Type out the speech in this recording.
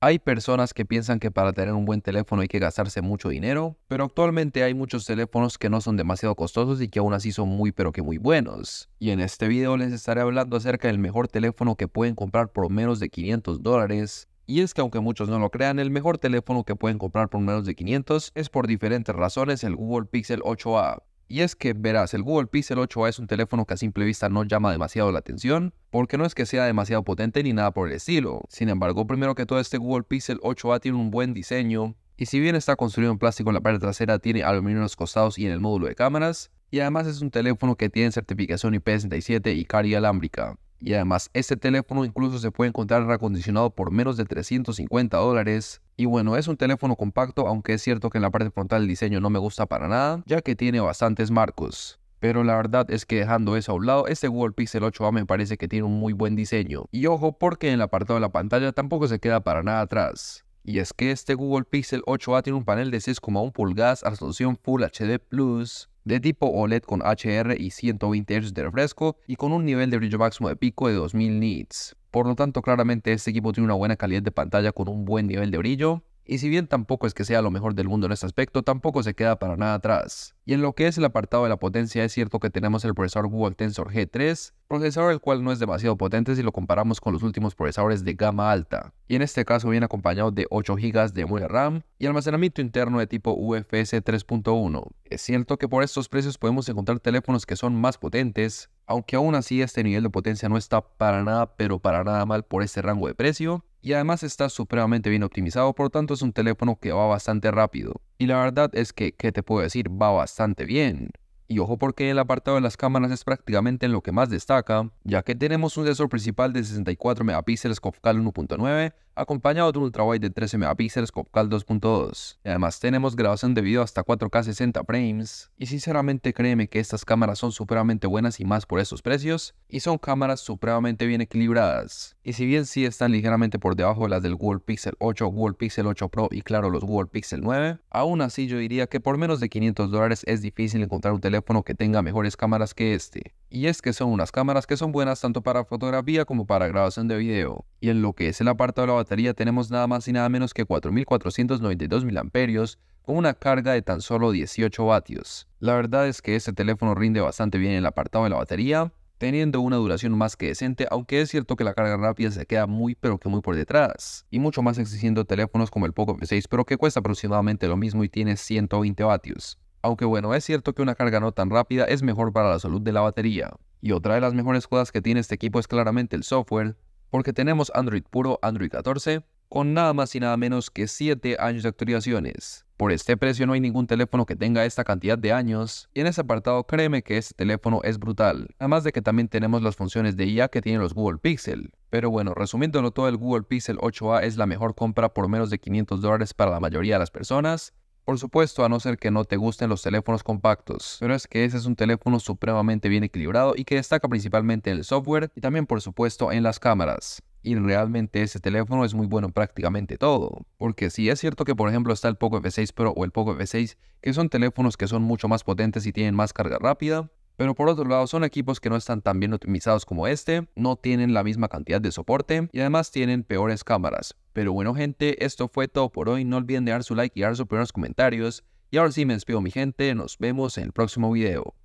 Hay personas que piensan que para tener un buen teléfono hay que gastarse mucho dinero, pero actualmente hay muchos teléfonos que no son demasiado costosos y que aún así son muy pero que muy buenos. Y en este video les estaré hablando acerca del mejor teléfono que pueden comprar por menos de 500 dólares. Y es que aunque muchos no lo crean, el mejor teléfono que pueden comprar por menos de 500 es por diferentes razones el Google Pixel 8a. Y es que, verás, el Google Pixel 8a es un teléfono que a simple vista no llama demasiado la atención, porque no es que sea demasiado potente ni nada por el estilo. Sin embargo, primero que todo, este Google Pixel 8a tiene un buen diseño, y si bien está construido en plástico en la parte trasera, tiene aluminio en los costados y en el módulo de cámaras, y además es un teléfono que tiene certificación IP67 y carga alámbrica. Y además, este teléfono incluso se puede encontrar reacondicionado por menos de 350 dólares. Y bueno, es un teléfono compacto, aunque es cierto que en la parte frontal el diseño no me gusta para nada, ya que tiene bastantes marcos. Pero la verdad es que dejando eso a un lado, este Google Pixel 8a me parece que tiene un muy buen diseño. Y ojo porque en el apartado de la pantalla tampoco se queda para nada atrás. Y es que este Google Pixel 8a tiene un panel de 6,1 pulgadas a resolución Full HD Plus, de tipo OLED con HR y 120 Hz de refresco y con un nivel de brillo máximo de pico de 2000 nits. Por lo tanto, claramente este equipo tiene una buena calidad de pantalla con un buen nivel de brillo y si bien tampoco es que sea lo mejor del mundo en este aspecto, tampoco se queda para nada atrás. Y en lo que es el apartado de la potencia, es cierto que tenemos el procesador Google Tensor G3, procesador el cual no es demasiado potente si lo comparamos con los últimos procesadores de gama alta, y en este caso viene acompañado de 8 GB de memoria RAM y almacenamiento interno de tipo UFS 3.1. Es cierto que por estos precios podemos encontrar teléfonos que son más potentes, aunque aún así este nivel de potencia no está para nada pero para nada mal por este rango de precio, y además está supremamente bien optimizado, por tanto es un teléfono que va bastante rápido. Y la verdad es que, ¿qué te puedo decir? Va bastante bien. Y ojo porque el apartado de las cámaras es prácticamente en lo que más destaca, ya que tenemos un sensor principal de 64 megapíxeles con 1.9, acompañado de un ultrawide de 13 megapíxeles con 22 2.2. Además tenemos grabación de video hasta 4K 60 frames, y sinceramente créeme que estas cámaras son supremamente buenas y más por esos precios, y son cámaras supremamente bien equilibradas. Y si bien sí están ligeramente por debajo de las del Google Pixel 8, Google Pixel 8 Pro y claro los Google Pixel 9, aún así yo diría que por menos de 500 dólares es difícil encontrar un teléfono que tenga mejores cámaras que este. Y es que son unas cámaras que son buenas tanto para fotografía como para grabación de video. Y en lo que es el apartado de la batería tenemos nada más y nada menos que 4.492 mAh con una carga de tan solo 18 vatios. La verdad es que este teléfono rinde bastante bien en el apartado de la batería, teniendo una duración más que decente, aunque es cierto que la carga rápida se queda muy pero que muy por detrás, y mucho más existiendo teléfonos como el Poco F6 pero que cuesta aproximadamente lo mismo y tiene 120 vatios. Aunque bueno, es cierto que una carga no tan rápida es mejor para la salud de la batería. Y otra de las mejores cosas que tiene este equipo es claramente el software, porque tenemos Android puro Android 14 con nada más y nada menos que 7 años de actualizaciones. Por este precio no hay ningún teléfono que tenga esta cantidad de años, y en ese apartado créeme que este teléfono es brutal, además de que también tenemos las funciones de IA que tienen los Google Pixel. Pero bueno, resumiéndolo todo, el Google Pixel 8a es la mejor compra por menos de 500 dólares para la mayoría de las personas, por supuesto, a no ser que no te gusten los teléfonos compactos, pero es que ese es un teléfono supremamente bien equilibrado y que destaca principalmente en el software y también por supuesto en las cámaras. Y realmente ese teléfono es muy bueno en prácticamente todo. Porque si es cierto que por ejemplo está el Poco F6 Pro o el Poco F6, que son teléfonos que son mucho más potentes y tienen más carga rápida, pero por otro lado, son equipos que no están tan bien optimizados como este, no tienen la misma cantidad de soporte y además tienen peores cámaras. Pero bueno gente, esto fue todo por hoy, no olviden dejar su like y dar sus primeros comentarios. Y ahora sí me despido mi gente, nos vemos en el próximo video.